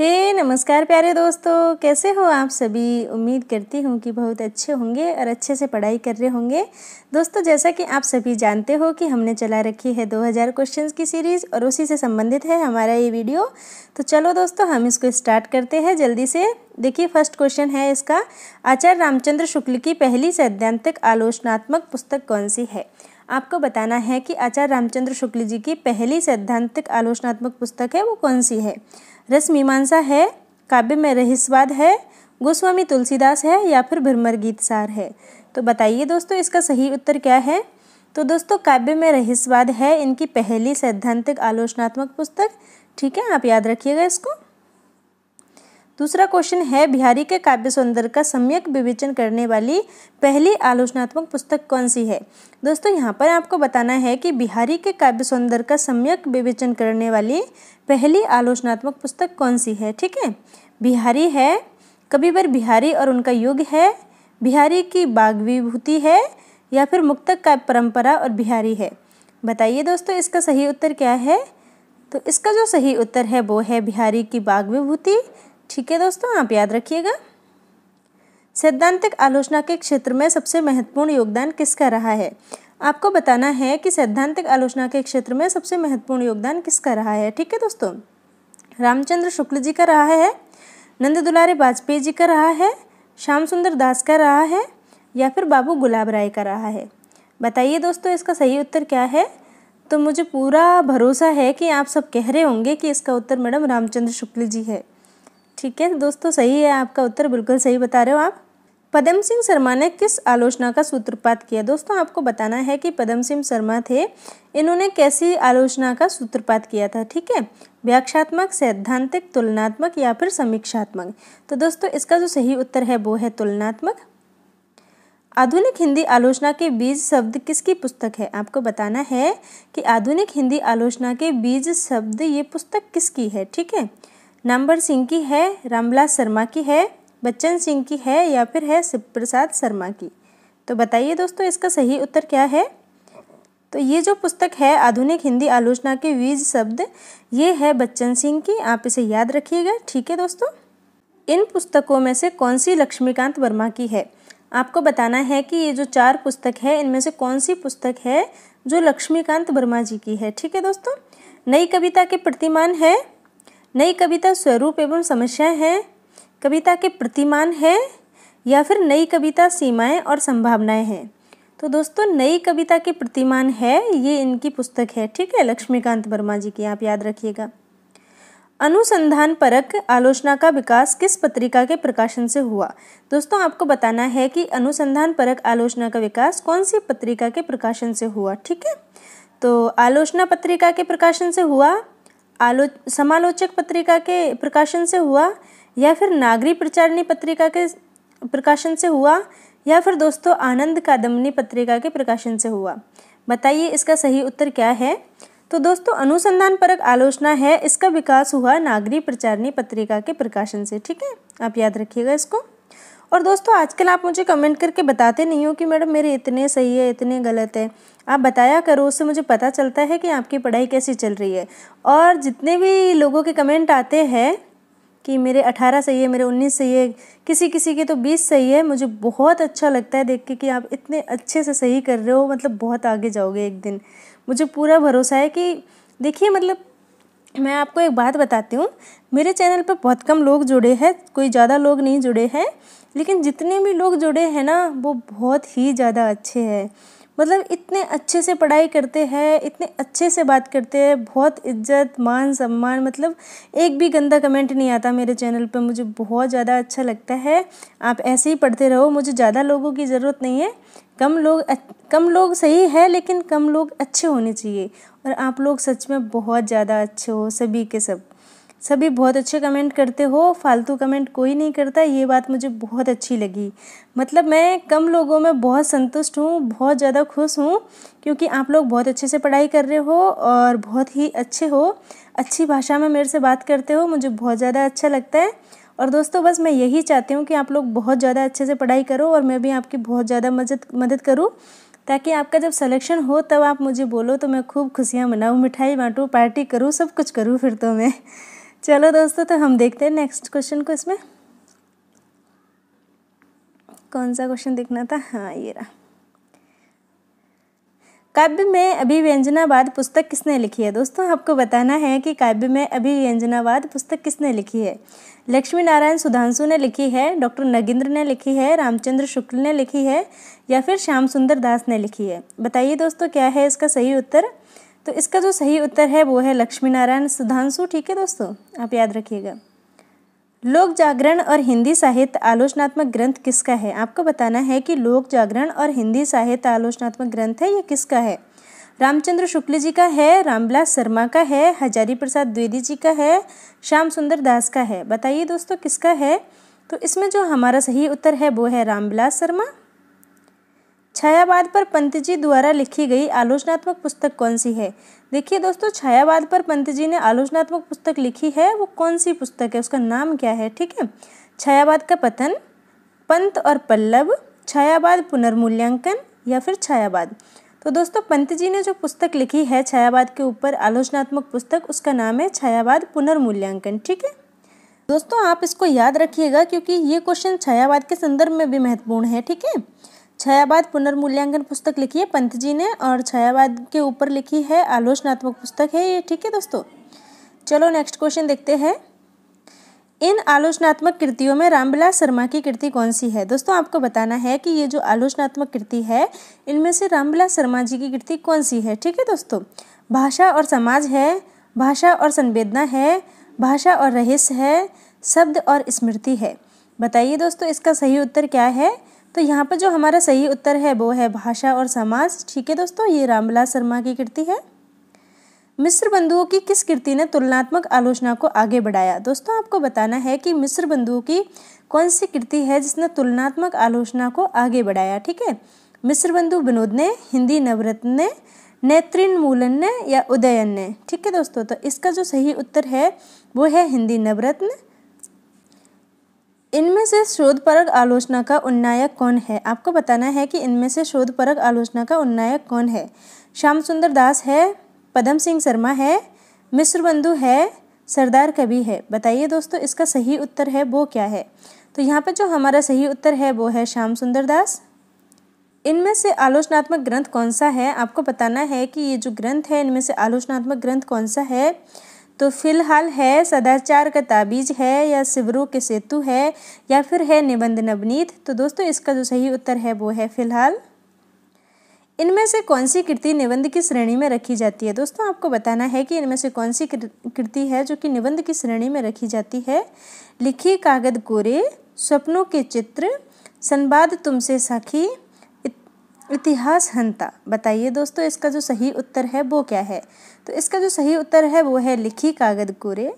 हे hey, नमस्कार प्यारे दोस्तों कैसे हो आप सभी उम्मीद करती हूँ कि बहुत अच्छे होंगे और अच्छे से पढ़ाई कर रहे होंगे दोस्तों जैसा कि आप सभी जानते हो कि हमने चला रखी है 2000 क्वेश्चंस की सीरीज़ और उसी से संबंधित है हमारा ये वीडियो तो चलो दोस्तों हम इसको स्टार्ट करते हैं जल्दी से देखिए फर्स्ट क्वेश्चन है इसका आचार्य रामचंद्र शुक्ल की पहली सैद्धांतिक आलोचनात्मक पुस्तक कौन सी है आपको बताना है कि आचार्य रामचंद्र शुक्ल जी की पहली सैद्धांतिक आलोचनात्मक पुस्तक है वो कौन सी है रस मीमांसा है काव्य में रहस्यवाद है गोस्वामी तुलसीदास है या फिर भ्रमर गीत सार है तो बताइए दोस्तों इसका सही उत्तर क्या है तो दोस्तों काव्य में रहस्यवाद है इनकी पहली सैद्धांतिक आलोचनात्मक पुस्तक ठीक है आप याद रखिएगा इसको दूसरा क्वेश्चन है बिहारी के काव्य सौंदर्य का सम्यक विवेचन करने वाली पहली आलोचनात्मक पुस्तक कौन सी है दोस्तों यहाँ पर आपको बताना है कि बिहारी के काव्य सौंदर्य का सम्यक विवेचन करने वाली पहली आलोचनात्मक पुस्तक कौन सी है ठीक है बिहारी है बार बिहारी और उनका युग है बिहारी की बाघ विभूति है या फिर मुक्तक काव्य परंपरा और बिहारी है बताइए दोस्तों इसका सही उत्तर क्या है तो इसका जो सही उत्तर है वो है बिहारी की बाघ विभूति ठीक है दोस्तों आप याद रखिएगा सैद्धांतिक आलोचना के क्षेत्र में सबसे महत्वपूर्ण योगदान किसका रहा है आपको बताना है कि सैद्धांतिक आलोचना के क्षेत्र में सबसे महत्वपूर्ण योगदान किसका रहा है ठीक है दोस्तों रामचंद्र शुक्ल जी का रहा है नंद दुलारे वाजपेयी जी का रहा है श्याम सुंदर दास का रहा है या फिर बाबू गुलाब राय का रहा है बताइए दोस्तों इसका सही उत्तर क्या है तो मुझे पूरा भरोसा है कि आप सब कह रहे होंगे कि इसका उत्तर मैडम रामचंद्र शुक्ल जी है ठीक है दोस्तों सही है आपका उत्तर बिल्कुल सही बता रहे हो आप पदम सिंह शर्मा ने किस आलोचना का सूत्रपात किया दोस्तों आपको बताना है कि पदम सिंह शर्मा थे इन्होंने कैसी आलोचना का सूत्रपात किया था ठीक है व्याख्यात्मक सैद्धांतिक तुलनात्मक या फिर समीक्षात्मक तो दोस्तों इसका जो सही उत्तर है वो है तुलनात्मक आधुनिक हिंदी आलोचना के बीज शब्द किसकी पुस्तक है आपको बताना है कि आधुनिक हिंदी आलोचना के बीज शब्द ये पुस्तक किसकी है ठीक है नंबर सिंह की है रामविलास शर्मा की है बच्चन सिंह की है या फिर है शिव प्रसाद शर्मा की तो बताइए दोस्तों इसका सही उत्तर क्या है तो ये जो पुस्तक है आधुनिक हिंदी आलोचना के बीज शब्द ये है बच्चन सिंह की आप इसे याद रखिएगा ठीक है दोस्तों इन पुस्तकों में से कौन सी लक्ष्मीकांत वर्मा की है आपको बताना है कि ये जो चार पुस्तक है इनमें से कौन सी पुस्तक है जो लक्ष्मीकांत वर्मा जी की है ठीक है दोस्तों नई कविता के प्रतिमान है नई कविता स्वरूप एवं समस्याएं हैं कविता के प्रतिमान है या फिर नई कविता सीमाएं और संभावनाएं हैं तो दोस्तों नई कविता के प्रतिमान है ये इनकी पुस्तक है ठीक है लक्ष्मीकांत वर्मा जी की आप याद रखिएगा अनुसंधान परक आलोचना का विकास किस पत्रिका के प्रकाशन से हुआ दोस्तों आपको बताना है कि अनुसंधान परक आलोचना का विकास कौन सी पत्रिका के प्रकाशन से हुआ ठीक है तो आलोचना पत्रिका के प्रकाशन से हुआ आलो समालोचक पत्रिका के प्रकाशन से हुआ या फिर नागरी प्रचारणी पत्रिका के प्रकाशन से हुआ या फिर दोस्तों आनंद कादम्बनी पत्रिका के प्रकाशन से हुआ बताइए इसका सही उत्तर क्या है तो दोस्तों अनुसंधान परक आलोचना है इसका विकास हुआ नागरी प्रचारणी पत्रिका के प्रकाशन से ठीक है आप याद रखिएगा इसको और दोस्तों आजकल आप मुझे कमेंट करके बताते नहीं हो कि मैडम मेरे इतने सही है इतने गलत है आप बताया करो उससे मुझे पता चलता है कि आपकी पढ़ाई कैसी चल रही है और जितने भी लोगों के कमेंट आते हैं कि मेरे अठारह सही है मेरे उन्नीस सही है किसी किसी के तो बीस सही है मुझे बहुत अच्छा लगता है देख के कि आप इतने अच्छे से सही कर रहे हो मतलब बहुत आगे जाओगे एक दिन मुझे पूरा भरोसा है कि देखिए मतलब मैं आपको एक बात बताती हूँ मेरे चैनल पर बहुत कम लोग जुड़े हैं कोई ज़्यादा लोग नहीं जुड़े हैं लेकिन जितने भी लोग जुड़े हैं ना वो बहुत ही ज़्यादा अच्छे हैं मतलब इतने अच्छे से पढ़ाई करते हैं इतने अच्छे से बात करते हैं बहुत इज्जत मान सम्मान मतलब एक भी गंदा कमेंट नहीं आता मेरे चैनल पर मुझे बहुत ज़्यादा अच्छा लगता है आप ऐसे ही पढ़ते रहो मुझे ज़्यादा लोगों की ज़रूरत नहीं है कम लोग कम लोग सही है लेकिन कम लोग अच्छे होने चाहिए और आप लोग सच में बहुत ज़्यादा अच्छे हो सभी के सब सभी बहुत अच्छे कमेंट करते हो फालतू कमेंट कोई नहीं करता ये बात मुझे बहुत अच्छी लगी मतलब मैं कम लोगों में बहुत संतुष्ट हूँ बहुत ज़्यादा खुश हूँ क्योंकि आप लोग बहुत अच्छे से पढ़ाई कर रहे हो और बहुत ही अच्छे हो अच्छी भाषा में मेरे से बात करते हो मुझे बहुत ज़्यादा अच्छा लगता है और दोस्तों बस मैं यही चाहती हूँ कि आप लोग बहुत ज़्यादा अच्छे से पढ़ाई करो और मैं भी आपकी बहुत ज़्यादा मदद मदद करूँ ताकि आपका जब सिलेक्शन हो तब आप मुझे बोलो तो मैं खूब खुशियाँ मनाऊँ मिठाई बांटूँ पार्टी करूँ सब कुछ करूँ फिर तो मैं चलो दोस्तों तो हम देखते हैं नेक्स्ट क्वेश्चन को इसमें कौन सा क्वेश्चन देखना था हाँ ये रहा काव्य में अभिव्यंजनावाद पुस्तक किसने लिखी है दोस्तों आपको बताना है कि काव्य में अभिव्यंजनावाद पुस्तक किसने लिखी है लक्ष्मी नारायण सुधांशु ने लिखी है डॉक्टर नगेंद्र ने लिखी है रामचंद्र शुक्ल ने लिखी है या फिर श्याम सुंदर दास ने लिखी है बताइए दोस्तों क्या है इसका सही उत्तर तो इसका जो सही उत्तर है वो है लक्ष्मी नारायण सुधांशु ठीक है दोस्तों आप याद रखिएगा लोक जागरण और हिंदी साहित्य आलोचनात्मक ग्रंथ किसका है आपको बताना है कि लोक जागरण और हिंदी साहित्य आलोचनात्मक ग्रंथ है ये किसका है रामचंद्र शुक्ल जी का है रामबिलास शर्मा का है हजारी प्रसाद द्विवेदी जी का है श्याम सुंदर दास का है बताइए दोस्तों किसका है तो इसमें जो हमारा सही उत्तर है वो है रामबिलास शर्मा छायावाद पर पंत जी द्वारा लिखी गई आलोचनात्मक पुस्तक कौन सी है देखिए दोस्तों छायावाद पर पंत जी ने आलोचनात्मक पुस्तक लिखी है वो कौन सी पुस्तक है उसका नाम क्या है ठीक है छायावाद का पतन पंत और पल्लव छायावाद पुनर्मूल्यांकन या फिर छायावाद तो दोस्तों पंत जी ने जो पुस्तक लिखी है छायावाद के ऊपर आलोचनात्मक पुस्तक उसका नाम है छायावाद पुनर्मूल्यांकन ठीक है दोस्तों आप इसको याद रखिएगा क्योंकि ये क्वेश्चन छायावाद के संदर्भ में भी महत्वपूर्ण है ठीक है छायावाद पुनर्मूल्यांकन पुस्तक लिखी है पंत जी ने और छायावाद के ऊपर लिखी है आलोचनात्मक पुस्तक है ये ठीक है दोस्तों चलो नेक्स्ट क्वेश्चन देखते हैं इन आलोचनात्मक कृतियों में रामविलास शर्मा की कृति कौन सी है दोस्तों आपको बताना है कि ये जो आलोचनात्मक कृति है इनमें से रामविलास शर्मा जी की कृति कौन सी है ठीक है दोस्तों भाषा और समाज है भाषा और संवेदना है भाषा और रहस्य है शब्द और स्मृति है बताइए दोस्तों इसका सही उत्तर क्या है तो यहाँ पर जो हमारा सही उत्तर है वो है भाषा और समाज ठीक है दोस्तों ये रामविलास शर्मा की कृति है मिस्र बंधुओं की किस कृति ने तुलनात्मक आलोचना को आगे बढ़ाया दोस्तों आपको बताना है कि मिस्र बंधुओं की कौन सी कृति है जिसने तुलनात्मक आलोचना को आगे बढ़ाया ठीक है मिस्र बंधु विनोद ने हिंदी नवरत्न ने मूलन ने या उदयन ने ठीक है दोस्तों तो इसका जो सही उत्तर है वो है हिंदी नवरत्न इनमें से शोध परक आलोचना का उन्नायक कौन है आपको बताना है कि इनमें से शोध परक आलोचना का उन्नायक कौन है श्याम सुंदर दास है पदम सिंह शर्मा है बंधु है सरदार कवि है बताइए दोस्तों इसका सही उत्तर है वो क्या है तो यहाँ पर जो हमारा सही उत्तर है वो है श्याम सुंदर दास इनमें से आलोचनात्मक ग्रंथ कौन सा है आपको बताना है कि ये जो ग्रंथ है इनमें से आलोचनात्मक ग्रंथ कौन सा है तो फिलहाल है सदाचार का ताबीज है या सिवरू के सेतु है या फिर है निबंध नवनीत तो दोस्तों इसका जो सही उत्तर है वो है फिलहाल इनमें से कौन सी कृति निबंध की श्रेणी में रखी जाती है दोस्तों आपको बताना है कि इनमें से कौन सी कृति है जो कि निबंध की श्रेणी में रखी जाती है लिखी कागद कोरे स्वप्नों के चित्र संवाद तुमसे साखी इतिहास हंता बताइए दोस्तों इसका जो सही उत्तर है वो क्या है तो इसका जो सही उत्तर है वो है लिखी कागद कूरे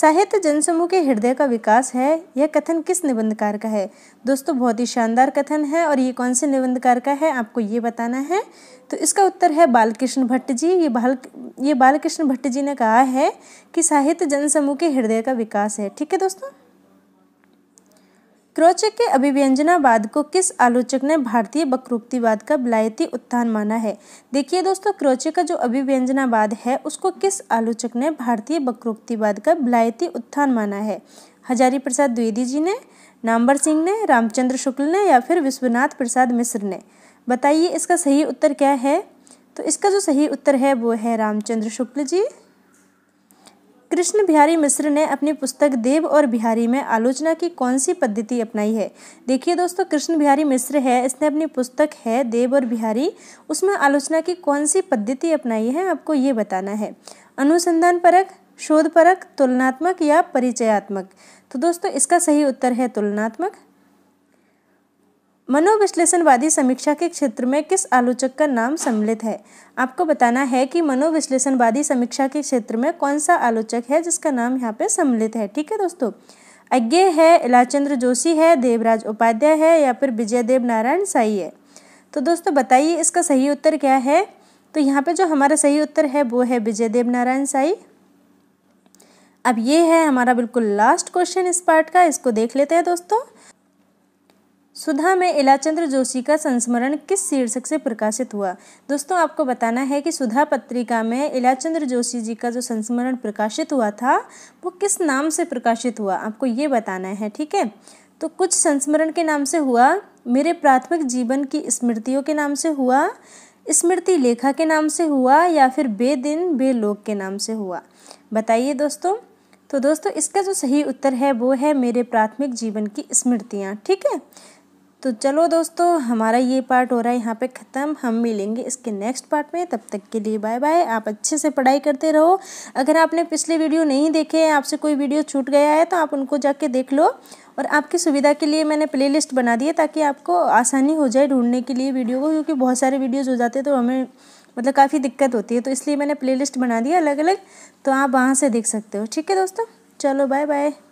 साहित्य जनसमूह के हृदय का विकास है यह कथन किस निबंधकार का है दोस्तों बहुत ही शानदार कथन है और ये कौन से निबंधकार का है आपको ये बताना है तो इसका उत्तर है बालकृष्ण भट्ट जी ये बाल ये बालकृष्ण भट्ट जी ने कहा है कि साहित्य जनसमूह के हृदय का विकास है ठीक है दोस्तों क्रोचक के अभिव्यंजनावाद को किस आलोचक ने भारतीय वक्रोक्तिवाद का विलायती उत्थान माना है देखिए दोस्तों क्रोचक का जो अभिव्यंजनावाद है उसको किस आलोचक ने भारतीय वक्रोक्तिवाद का विलायती उत्थान माना है हजारी प्रसाद द्विवेदी जी ने नाम्बर सिंह ने रामचंद्र शुक्ल ने या फिर विश्वनाथ प्रसाद मिश्र ने बताइए इसका सही उत्तर क्या है तो इसका जो सही उत्तर है वो है रामचंद्र शुक्ल जी कृष्ण बिहारी मिश्र ने अपनी पुस्तक देव और बिहारी में आलोचना की कौन सी पद्धति अपनाई है देखिए दोस्तों कृष्ण बिहारी मिश्र है इसने अपनी पुस्तक है देव और बिहारी उसमें आलोचना की कौन सी पद्धति अपनाई है आपको ये बताना है अनुसंधान परक शोध परक तुलनात्मक या परिचयात्मक तो दोस्तों इसका सही उत्तर है तुलनात्मक मनोविश्लेषणवादी समीक्षा के क्षेत्र में किस आलोचक का नाम सम्मिलित है आपको बताना है कि मनोविश्लेषणवादी समीक्षा के क्षेत्र में कौन सा आलोचक है जिसका नाम यहाँ पे सम्मिलित है ठीक है दोस्तों अज्ञे है इलाचंद्र जोशी है देवराज उपाध्याय है या फिर विजय देव नारायण साई है तो दोस्तों बताइए इसका सही उत्तर क्या है तो यहाँ पे जो हमारा सही उत्तर है वो है विजय देव नारायण साई अब ये है हमारा बिल्कुल लास्ट क्वेश्चन इस पार्ट का इसको देख लेते हैं दोस्तों सुधा में इलाचंद्र जोशी का संस्मरण किस शीर्षक से प्रकाशित हुआ दोस्तों आपको बताना है कि सुधा पत्रिका में इलाचंद्र जोशी जी का जो संस्मरण प्रकाशित हुआ था वो किस नाम से प्रकाशित हुआ आपको ये बताना है ठीक है तो कुछ संस्मरण के नाम से हुआ मेरे प्राथमिक जीवन की स्मृतियों के नाम से हुआ स्मृति लेखा के नाम से हुआ या फिर बेदिन बेलोक के नाम से हुआ बताइए दोस्तों तो दोस्तों इसका जो सही उत्तर है वो है मेरे प्राथमिक जीवन की स्मृतियाँ ठीक है तो चलो दोस्तों हमारा ये पार्ट हो रहा है यहाँ पे ख़त्म हम मिलेंगे इसके नेक्स्ट पार्ट में तब तक के लिए बाय बाय आप अच्छे से पढ़ाई करते रहो अगर आपने पिछले वीडियो नहीं देखे हैं आपसे कोई वीडियो छूट गया है तो आप उनको जाके देख लो और आपकी सुविधा के लिए मैंने प्लेलिस्ट बना दी है ताकि आपको आसानी हो जाए ढूंढने के लिए वीडियो को क्योंकि बहुत सारे वीडियोज़ हो जाते हैं तो हमें मतलब काफ़ी दिक्कत होती है तो इसलिए मैंने प्ले बना दिया अलग अलग तो आप वहाँ से देख सकते हो ठीक है दोस्तों चलो बाय बाय